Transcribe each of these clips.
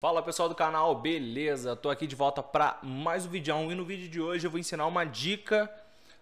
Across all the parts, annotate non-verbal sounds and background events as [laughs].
Fala pessoal do canal, beleza? Tô aqui de volta para mais um vídeo e no vídeo de hoje eu vou ensinar uma dica,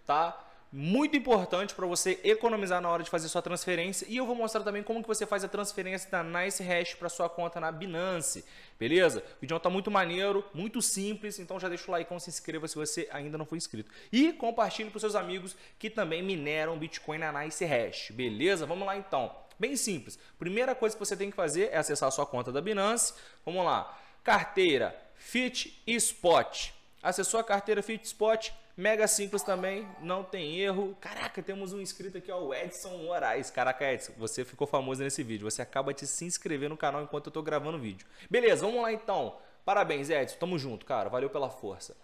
tá? Muito importante para você economizar na hora de fazer sua transferência e eu vou mostrar também como que você faz a transferência da Nice Hash para sua conta na Binance, beleza? O vídeo tá muito maneiro, muito simples, então já deixa o like, se inscreva se você ainda não for inscrito e compartilhe para seus amigos que também mineram Bitcoin na Nice Hash, beleza? Vamos lá então. Bem simples. Primeira coisa que você tem que fazer é acessar a sua conta da Binance. Vamos lá. Carteira Fit Spot. Acessou a carteira Fit Spot, mega simples também, não tem erro. Caraca, temos um inscrito aqui, ó, o Edson Moraes. Caraca, Edson, você ficou famoso nesse vídeo. Você acaba de se inscrever no canal enquanto eu tô gravando o vídeo. Beleza, vamos lá então. Parabéns, Edson. Tamo junto, cara. Valeu pela força.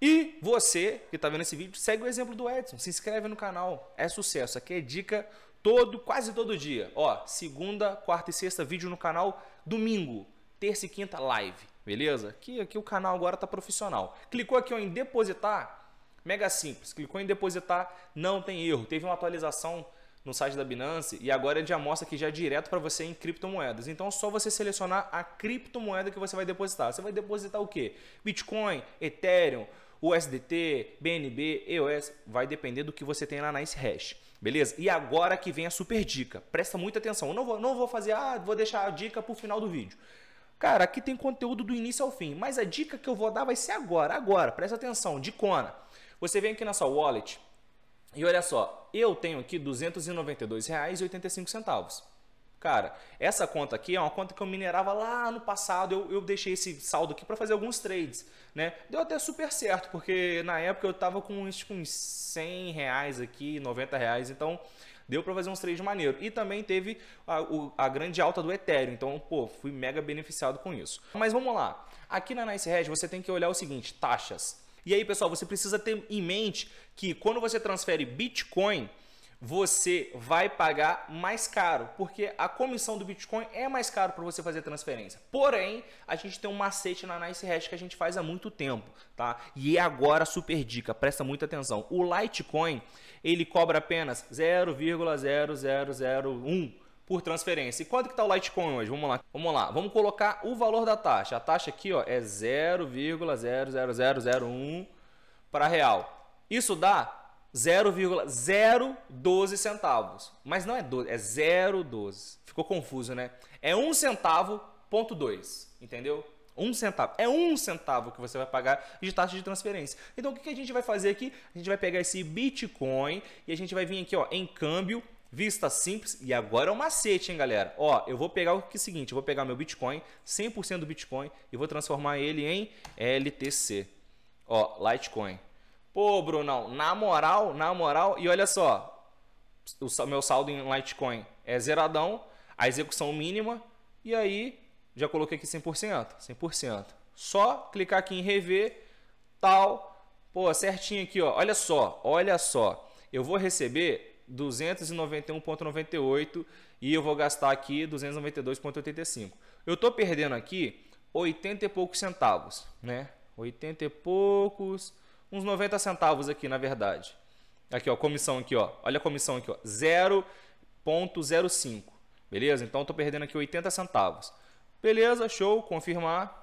E você que está vendo esse vídeo, segue o exemplo do Edson, se inscreve no canal, é sucesso. Aqui é dica todo, quase todo dia. Ó, segunda, quarta e sexta vídeo no canal, domingo, terça e quinta live, beleza? Aqui, aqui o canal agora tá profissional. Clicou aqui ó, em depositar, mega simples. Clicou em depositar, não tem erro. Teve uma atualização no site da Binance e agora ele já mostra que já é direto para você em criptomoedas. Então é só você selecionar a criptomoeda que você vai depositar. Você vai depositar o quê? Bitcoin, Ethereum, USDT, BNB, EOS, vai depender do que você tem lá na Ice Hash. Beleza? E agora que vem a super dica. Presta muita atenção. Eu não vou, não vou fazer, ah, vou deixar a dica pro final do vídeo. Cara, aqui tem conteúdo do início ao fim, mas a dica que eu vou dar vai ser agora, agora, presta atenção, De Cona. Você vem aqui na sua wallet e olha só, eu tenho aqui R$ 292,85. Cara, essa conta aqui é uma conta que eu minerava lá no passado. Eu, eu deixei esse saldo aqui para fazer alguns trades, né? Deu até super certo, porque na época eu tava com uns, uns 100 reais aqui, 90 reais. Então, deu para fazer uns trades maneiro. E também teve a, o, a, grande alta do Ethereum. Então, pô, fui mega beneficiado com isso. Mas vamos lá. Aqui na Nice você tem que olhar o seguinte, taxas. E aí, pessoal, você precisa ter em mente que quando você transfere Bitcoin você vai pagar mais caro, porque a comissão do Bitcoin é mais caro para você fazer transferência. Porém, a gente tem um macete na Nice Hash que a gente faz há muito tempo, tá? E é agora super dica, presta muita atenção. O Litecoin, ele cobra apenas 0,0001 por transferência. E quanto que tá o Litecoin hoje? Vamos lá. Vamos lá. Vamos colocar o valor da taxa. A taxa aqui, ó, é 0,00001 para real. Isso dá 0,012 centavos. Mas não é 12, é 0,12. Ficou confuso, né? É 1 centavo ponto 2, entendeu? 1 centavo. É 1 centavo que você vai pagar de taxa de transferência. Então o que a gente vai fazer aqui? A gente vai pegar esse Bitcoin e a gente vai vir aqui ó, em câmbio, vista simples. E agora é o um macete, hein, galera? Ó, eu vou pegar o que é o seguinte, eu vou pegar meu Bitcoin, 100% do Bitcoin, e vou transformar ele em LTC. Ó, Litecoin. Pô, Brunão, na moral, na moral, e olha só, o meu saldo em Litecoin é zeradão, a execução mínima, e aí já coloquei aqui 100%, 100%. Só clicar aqui em rever, tal, pô, certinho aqui, ó. olha só, olha só, eu vou receber 291,98 e eu vou gastar aqui 292,85. Eu tô perdendo aqui 80 e poucos centavos, né? 80 e poucos uns 90 centavos aqui, na verdade. Aqui, ó, comissão aqui, ó. Olha a comissão aqui, ó. 0.05. Beleza? Então estou perdendo aqui 80 centavos. Beleza, show, confirmar.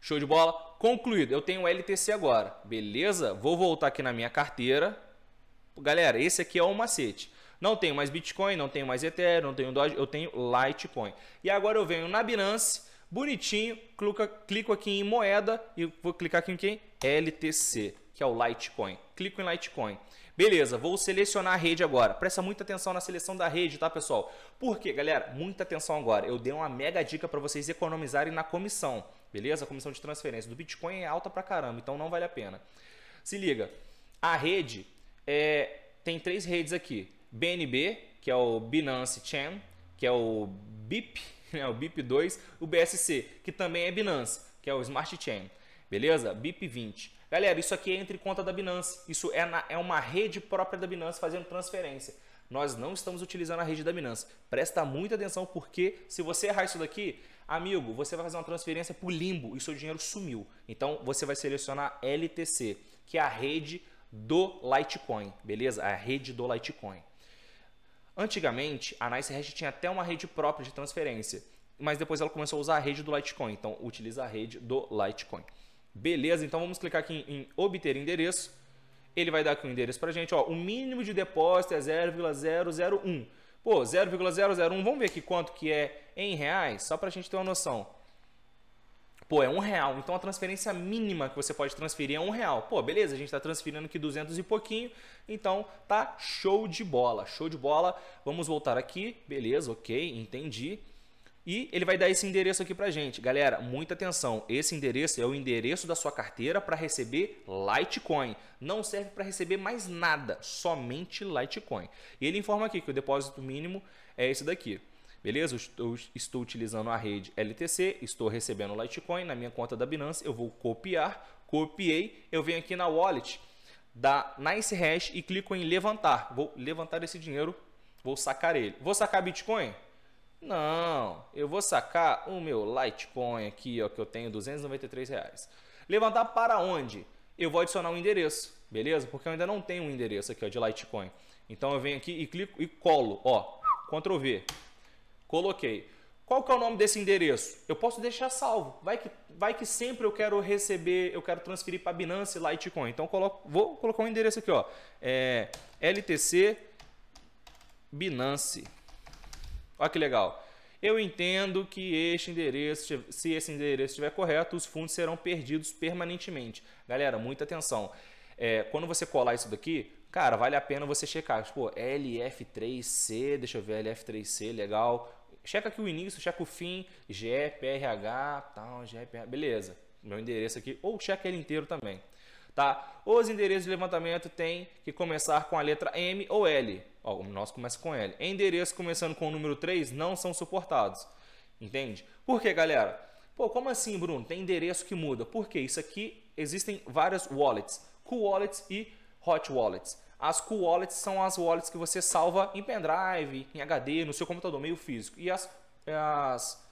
Show de bola. Concluído. Eu tenho LTC agora. Beleza? Vou voltar aqui na minha carteira. Galera, esse aqui é o macete. Não tenho mais Bitcoin, não tenho mais Ethereum, não tenho Doge, eu tenho Litecoin. E agora eu venho na Binance Bonitinho, clica, clico aqui em moeda e vou clicar aqui em quem? LTC, que é o Litecoin. Clico em Litecoin. Beleza, vou selecionar a rede agora. Presta muita atenção na seleção da rede, tá, pessoal? Por quê, galera? Muita atenção agora. Eu dei uma mega dica para vocês economizarem na comissão, beleza? A comissão de transferência do Bitcoin é alta pra caramba, então não vale a pena. Se liga, a rede é, tem três redes aqui. BNB, que é o Binance Chain, que é o BIP, né, [laughs] o BIP2, o BSC, que também é Binance, que é o Smart Chain. Beleza? BIP20. Galera, isso aqui é entre conta da Binance. Isso é, na, é uma rede própria da Binance fazendo transferência. Nós não estamos utilizando a rede da Binance. Presta muita atenção porque se você errar isso daqui, amigo, você vai fazer uma transferência para o limbo e seu dinheiro sumiu. Então você vai selecionar LTC, que é a rede do Litecoin, beleza? A rede do Litecoin. Antigamente, a Nicehash tinha até uma rede própria de transferência, mas depois ela começou a usar a rede do Litecoin, então utiliza a rede do Litecoin. Beleza, então vamos clicar aqui em obter endereço. Ele vai dar aqui o um endereço pra gente, ó, o mínimo de depósito é 0,001. Pô, 0,001, vamos ver aqui quanto que é em reais, só pra gente ter uma noção. Pô, é um real. Então a transferência mínima que você pode transferir é um real. Pô, beleza, a gente está transferindo aqui 200 e pouquinho. Então tá show de bola. Show de bola. Vamos voltar aqui. Beleza, ok, entendi. E ele vai dar esse endereço aqui pra gente. Galera, muita atenção. Esse endereço é o endereço da sua carteira para receber Litecoin. Não serve para receber mais nada, somente Litecoin. E ele informa aqui que o depósito mínimo é esse daqui. Beleza? Eu estou utilizando a rede LTC, estou recebendo Litecoin na minha conta da Binance, eu vou copiar, copiei, eu venho aqui na wallet da Nice e clico em levantar. Vou levantar esse dinheiro, vou sacar ele. Vou sacar Bitcoin? Não, eu vou sacar o meu Litecoin aqui, ó, que eu tenho 293 reais. Levantar para onde? Eu vou adicionar um endereço, beleza? Porque eu ainda não tenho um endereço aqui ó, de Litecoin. Então eu venho aqui e clico e colo, ó, Ctrl V. Coloquei. Qual que é o nome desse endereço? Eu posso deixar salvo. Vai que, vai que sempre eu quero receber, eu quero transferir para Binance Litecoin. Então coloco, vou colocar um endereço aqui, ó. É, LTC Binance. Olha que legal. Eu entendo que este endereço, se esse endereço estiver correto, os fundos serão perdidos permanentemente. Galera, muita atenção. É, quando você colar isso daqui, Cara, vale a pena você checar. Pô, tipo, LF3C, deixa eu ver, LF3C, legal. Checa aqui o início, checa o fim, GPRH, tal, GPRH, beleza. Meu endereço aqui, ou checa ele inteiro também. Tá? Os endereços de levantamento tem que começar com a letra M ou L. Ó, o nosso começa com L. Endereços começando com o número 3 não são suportados. Entende? Por que, galera? Pô, como assim, Bruno? Tem endereço que muda. Por quê? Isso aqui existem várias wallets, cool wallets e hot wallets. As cool wallets são as wallets que você salva em pendrive, em HD, no seu computador, meio físico. E as, as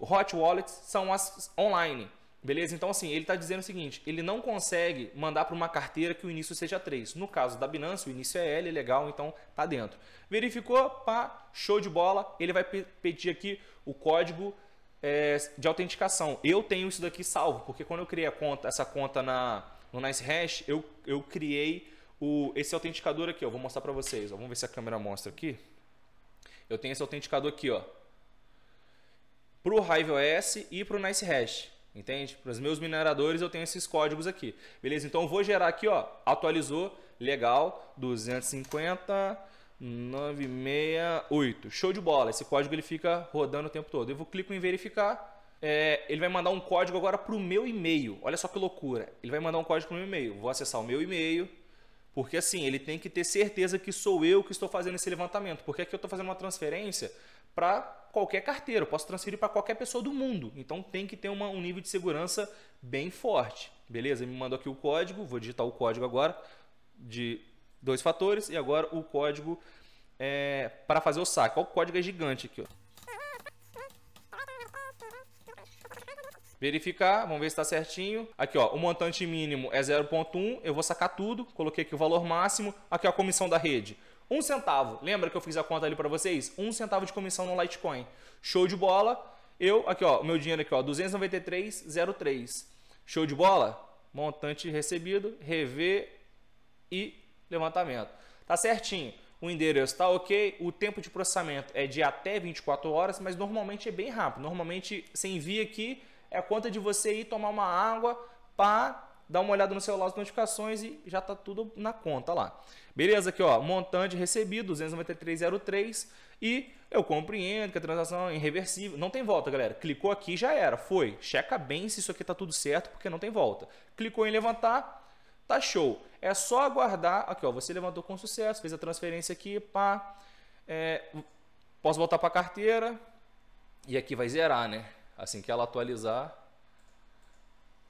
hot wallets são as online. Beleza? Então, assim, ele está dizendo o seguinte: ele não consegue mandar para uma carteira que o início seja 3. No caso da Binance, o início é L, é legal, então tá dentro. Verificou, pá, show de bola. Ele vai pedir aqui o código é, de autenticação. Eu tenho isso daqui salvo, porque quando eu criei a conta, essa conta na, no Nice Hash, eu, eu criei o, esse autenticador aqui, ó. Vou mostrar para vocês. Ó. Vamos ver se a câmera mostra aqui. Eu tenho esse autenticador aqui, ó. Pro Hive OS e pro Nice Hash. Entende? Para os meus mineradores eu tenho esses códigos aqui. Beleza? Então eu vou gerar aqui, ó. Atualizou. Legal. 250. 968. Show de bola. Esse código ele fica rodando o tempo todo. Eu vou clicar em verificar é, ele vai mandar um código agora para o meu e-mail. Olha só que loucura. Ele vai mandar um código para o meu e-mail. Vou acessar o meu e-mail, porque assim, ele tem que ter certeza que sou eu que estou fazendo esse levantamento. Porque aqui eu estou fazendo uma transferência para qualquer carteira. Eu posso transferir para qualquer pessoa do mundo. Então tem que ter uma, um nível de segurança bem forte. Beleza? Ele me mandou aqui o código. Vou digitar o código agora de dois fatores. E agora o código é, para fazer o saque. Olha o código é gigante aqui. Ó. verificar, vamos ver se está certinho. Aqui, ó, o montante mínimo é 0.1, eu vou sacar tudo, coloquei aqui o valor máximo, aqui ó, a comissão da rede. Um centavo, lembra que eu fiz a conta ali para vocês? Um centavo de comissão no Litecoin. Show de bola. Eu, aqui ó, meu dinheiro aqui ó, 293,03. Show de bola? Montante recebido, rever e levantamento. Tá certinho. O endereço está ok, o tempo de processamento é de até 24 horas, mas normalmente é bem rápido. Normalmente você envia aqui, é a conta de você ir tomar uma água, pá, dar uma olhada no celular as notificações e já tá tudo na conta lá. Beleza, aqui ó, montante recebido, 293,03 e eu compreendo que a transação é irreversível, não tem volta, galera. Clicou aqui, já era, foi. Checa bem se isso aqui tá tudo certo, porque não tem volta. Clicou em levantar, tá show. É só aguardar, aqui ó, você levantou com sucesso, fez a transferência aqui, pá. É, posso voltar para carteira e aqui vai zerar, né? Assim que ela atualizar.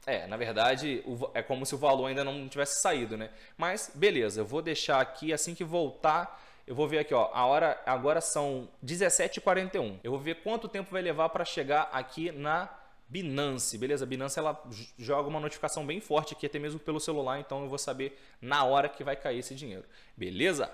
É, na verdade, é como se o valor ainda não tivesse saído, né? Mas beleza, eu vou deixar aqui assim que voltar. Eu vou ver aqui, ó, a hora agora são 17h41. Eu vou ver quanto tempo vai levar para chegar aqui na Binance, beleza? A Binance ela joga uma notificação bem forte aqui, até mesmo pelo celular, então eu vou saber na hora que vai cair esse dinheiro, beleza?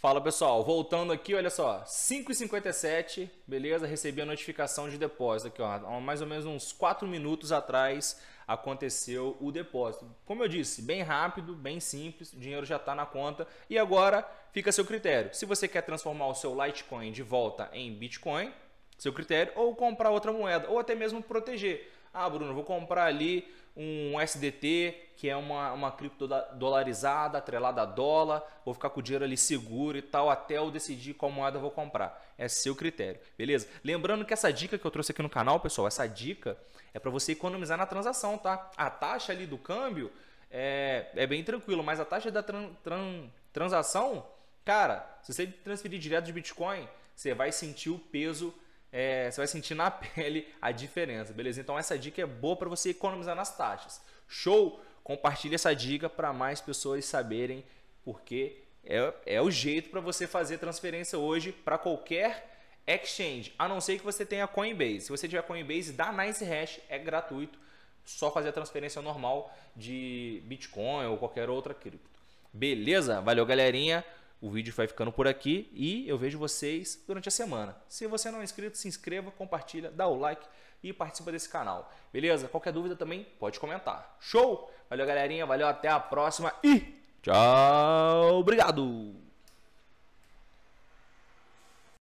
Fala pessoal, voltando aqui, olha só, 5 h beleza? Recebi a notificação de depósito aqui, ó, mais ou menos uns 4 minutos atrás aconteceu o depósito. Como eu disse, bem rápido, bem simples, o dinheiro já está na conta e agora fica a seu critério. Se você quer transformar o seu Litecoin de volta em Bitcoin, seu critério, ou comprar outra moeda, ou até mesmo proteger. Ah, Bruno, vou comprar ali um SDT, que é uma, uma cripto dolarizada, atrelada a dólar, vou ficar com o dinheiro ali seguro e tal, até eu decidir qual moeda vou comprar. É seu critério, beleza? Lembrando que essa dica que eu trouxe aqui no canal, pessoal, essa dica é para você economizar na transação, tá? A taxa ali do câmbio é, é bem tranquilo, mas a taxa da tran, tran, transação, cara, se você transferir direto de Bitcoin, você vai sentir o peso é, você vai sentir na [laughs] pele a diferença, beleza? Então essa dica é boa para você economizar nas taxas. Show! Compartilhe essa dica para mais pessoas saberem, porque é, é o jeito para você fazer transferência hoje para qualquer exchange, a não ser que você tenha Coinbase. Se você tiver Coinbase, dá Nice Hash, é gratuito, só fazer a transferência normal de Bitcoin ou qualquer outra cripto. Beleza? Valeu, galerinha! O vídeo vai ficando por aqui e eu vejo vocês durante a semana. Se você não é inscrito, se inscreva, compartilha, dá o like e participa desse canal. Beleza? Qualquer dúvida também pode comentar. Show? Valeu, galerinha. Valeu, até a próxima e tchau. Obrigado.